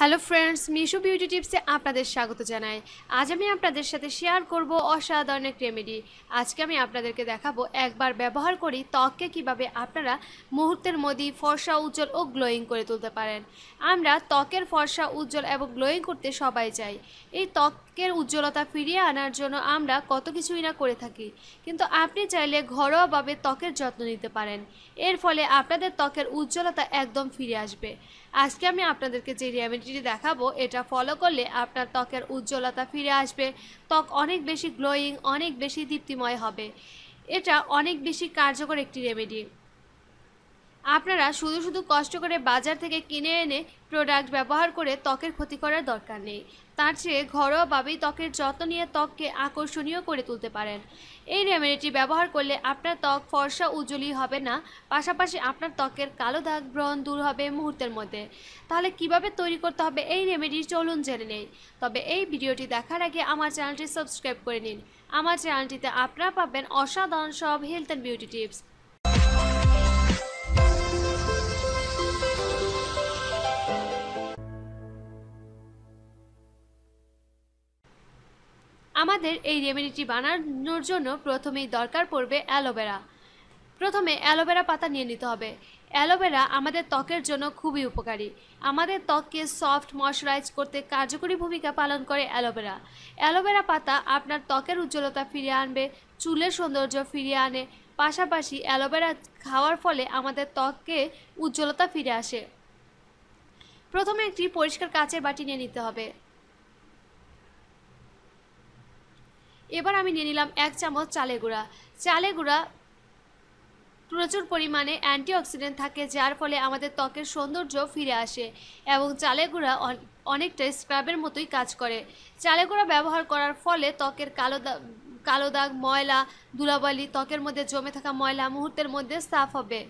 hello friends Misho beauty টিপসে আপনাদের স্বাগত জানাই আজ আমি আপনাদের সাথে শেয়ার করব অসাধারণ এক রেমেডি আজকে আমি আপনাদেরকে দেখাবো একবার ব্যবহার করি ত্বককে কিভাবে আপনারা মুহূর্তের মধ্যে ফর্সা উজ্জ্বল ও গ্লোয়িং করে তুলতে পারেন আমরা ত্বকের ফর্সা উজ্জ্বল এবং গ্লোয়িং করতে সবাই চাই এই ত্বক ত্বকের উজ্জ্বলতা ফিরিয়ে আনার জন্য আমরা কত কিছুই না করে থাকি কিন্তু আপনি চাইলে ঘরোয়াভাবে ত্বকের যত্ন নিতে পারেন এর ফলে আপনাদের ত্বকের উজ্জ্বলতা একদম ফিরে আসবে আজকে আমি আপনাদেরকে যে রেমেডিটি দেখাবো এটা ফলো করলে আপনার ত্বকের উজ্জ্বলতা ফিরে আসবে ত্বক অনেক বেশি গ্লোয়িং অনেক বেশি দীপ্তিময় হবে এটা অনেক বেশি কার্যকর একটি রেমেডি আপনারা শুধু শুধু কষ্ট করে বাজার থেকে কিনে এনে প্রোডাক্ট ব্যবহার করে ত্বকের ক্ষতি করার দরকার নেই তার চেয়ে ঘরোয়াভাবেই ত্বকের যত্ন নিয়ে ত্বককে আকর্ষণীয় করে তুলতে পারেন এই রেমেডিটি ব্যবহার করলে আপনার ত্বক ফর্সা উজ্জ্বলই হবে না পাশাপাশি আপনার ত্বকের কালো দাগ ব্রণ দূর হবে মুহূর্তের মধ্যে তাহলে কিভাবে তৈরি করতে হবে এই রেমেডি চলুন জেনে নেই তবে এই ভিডিওটি দেখার আগে আমার চ্যানেলটি সাবস্ক্রাইব করে নিন আমার চ্যানেলটিতে আপনারা পাবেন অসাধারণ সব হেলথ অ্যান্ড বিউটি টিপস আমাদের এই রেমেডিটি বানানোর জন্য প্রথমেই দরকার পড়বে অ্যালোভেরা প্রথমে অ্যালোভেরা পাতা নিয়ে নিতে হবে অ্যালোভেরা আমাদের ত্বকের জন্য খুবই উপকারী আমাদের ত্বককে সফট ময়শ্চারাইজ করতে কার্যকরী ভূমিকা পালন করে অ্যালোভেরা অ্যালোভেরা পাতা আপনার ত্বকের উজ্জ্বলতা ফিরিয়ে আনবে চুলের সৌন্দর্য ফিরিয়ে আনে পাশাপাশি অ্যালোভেরা খাওয়ার ফলে আমাদের ত্বককে উজ্জ্বলতা ফিরে আসে প্রথমে একটি পরিষ্কার কাঁচের বাটি নিয়ে নিতে হবে এবার আমি নিয়ে নিলাম এক চামচ চালে গুঁড়া চালে গুঁড়া প্রচুর পরিমাণে অ্যান্টিঅক্সিডেন্ট থাকে যার ফলে আমাদের ত্বকের সৌন্দর্য ফিরে আসে এবং চালে গুঁড়া অনেকটাই স্ক্রাবের মতোই কাজ করে চালে গুঁড়া ব্যবহার করার ফলে ত্বকের কালো কালো দাগ ময়লা ধুলাবালি ত্বকের মধ্যে জমে থাকা ময়লা মুহূর্তের মধ্যে সাফ হবে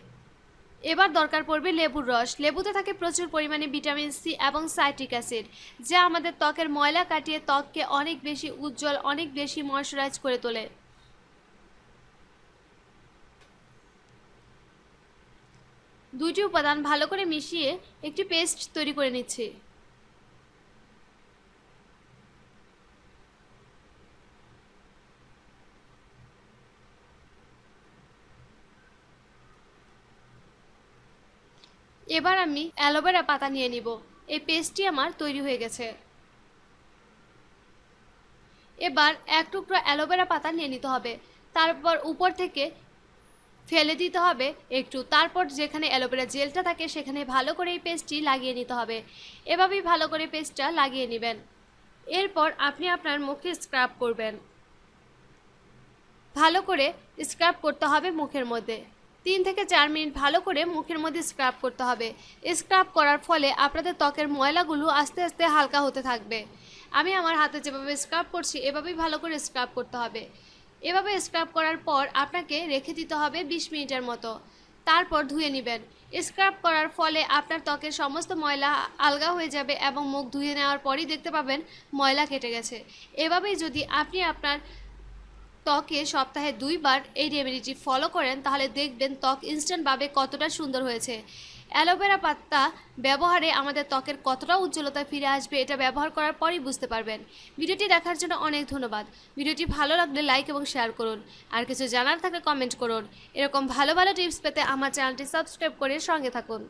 এবার দরকার পড়বে লেবুর রস লেবুতে থাকে প্রচুর পরিমাণে ভিটামিন সি এবং সাইট্রিক অ্যাসিড যা আমাদের ত্বকের ময়লা কাটিয়ে ত্বককে অনেক বেশি উজ্জ্বল অনেক বেশি ময়শ্চারাইজ করে তোলে দুটি উপাদান ভালো করে মিশিয়ে একটি পেস্ট তৈরি করে নিচ্ছে এবার আমি অ্যালোভেরা পাতা নিয়ে নিব এই পেস্টটি আমার তৈরি হয়ে গেছে এবার এক টুকরো অ্যালোভেরা পাতা নিয়ে নিতে হবে তারপর উপর থেকে ফেলে দিতে হবে একটু তারপর যেখানে অ্যালোভেরা জেলটা থাকে সেখানে ভালো করে এই পেস্টটি লাগিয়ে নিতে হবে এভাবেই ভালো করে পেস্টটা লাগিয়ে নেবেন এরপর আপনি আপনার মুখে স্ক্রাব করবেন ভালো করে স্ক্রাব করতে হবে মুখের মধ্যে তিন থেকে চার মিনিট ভালো করে মুখের মধ্যে স্ক্রাব করতে হবে স্ক্রাব করার ফলে আপনাদের ত্বকের ময়লাগুলো আস্তে আস্তে হালকা হতে থাকবে আমি আমার হাতে যেভাবে স্ক্রাব করছি এভাবেই ভালো করে স্ক্রাব করতে হবে এভাবে স্ক্রাব করার পর আপনাকে রেখে দিতে হবে বিশ মিনিটের মতো তারপর ধুয়ে নেবেন স্ক্রাব করার ফলে আপনার ত্বকের সমস্ত ময়লা আলগা হয়ে যাবে এবং মুখ ধুয়ে নেওয়ার পরই দেখতে পাবেন ময়লা কেটে গেছে এভাবেই যদি আপনি আপনার ত্বকে সপ্তাহে দুইবার এই রেমেডিটি ফলো করেন তাহলে দেখবেন ত্বক ইনস্ট্যান্টভাবে কতটা সুন্দর হয়েছে অ্যালোভেরা পাত্তা ব্যবহারে আমাদের ত্বকের কতটা উজ্জ্বলতা ফিরে আসবে এটা ব্যবহার করার পরই বুঝতে পারবেন ভিডিওটি দেখার জন্য অনেক ধন্যবাদ ভিডিওটি ভালো লাগলে লাইক এবং শেয়ার করুন আর কিছু জানার থাকলে কমেন্ট করুন এরকম ভালো ভালো টিপস পেতে আমার চ্যানেলটি সাবস্ক্রাইব করে সঙ্গে থাকুন